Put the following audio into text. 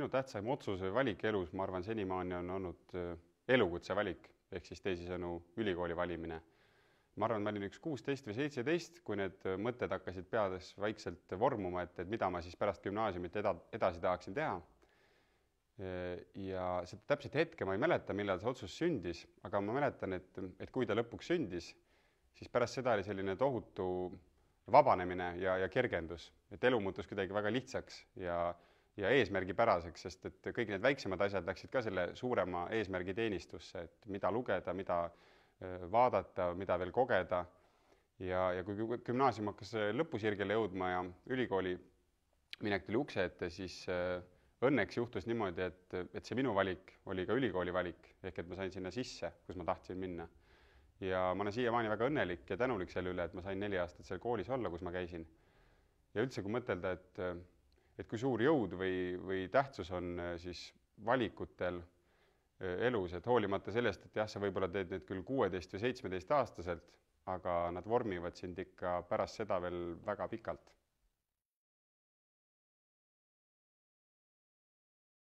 minu tähtsaim otsus või valik elus, ma arvan, senimaani on olnud äh, elukutse valik ehk siis teisisõnu ülikooli valimine. ma arvan, ma olin üks kuusteist või seitseteist, kui need äh, mõtted hakkasid peades vaikselt vormuma, et, et mida ma siis pärast gümnaasiumit eda-, edasi tahaksin teha. Äh, ja seda täpset hetke ma ei mäleta, millal see otsus sündis, aga ma mäletan, et, et kui ta lõpuks sündis, siis pärast seda oli selline tohutu vabanemine ja, ja kergendus, et elu muutus kuidagi väga lihtsaks ja ja eesmärgipäraseks, sest et kõik need väiksemad asjad läksid ka selle suurema eesmärgi teenistusse, et mida lugeda, mida äh, vaadata, mida veel kogeda. ja, ja kui gümnaasium hakkas äh, lõpusirgele jõudma ja ülikooli minek tuli ukse ette, siis äh, õnneks juhtus niimoodi, et, et see minu valik oli ka ülikooli valik, ehk et ma sain sinna sisse, kus ma tahtsin minna. ja ma olen siiamaani väga õnnelik ja tänulik selle üle, et ma sain neli aastat seal koolis olla, kus ma käisin. ja üldse, kui mõtelda, et et kui suur jõud või, või tähtsus on äh, siis valikutel äh, elus, et hoolimata sellest, et jah, sa võib-olla teed neid küll kuueteist või seitsmeteist aastaselt, aga nad vormivad sind ikka pärast seda veel väga pikalt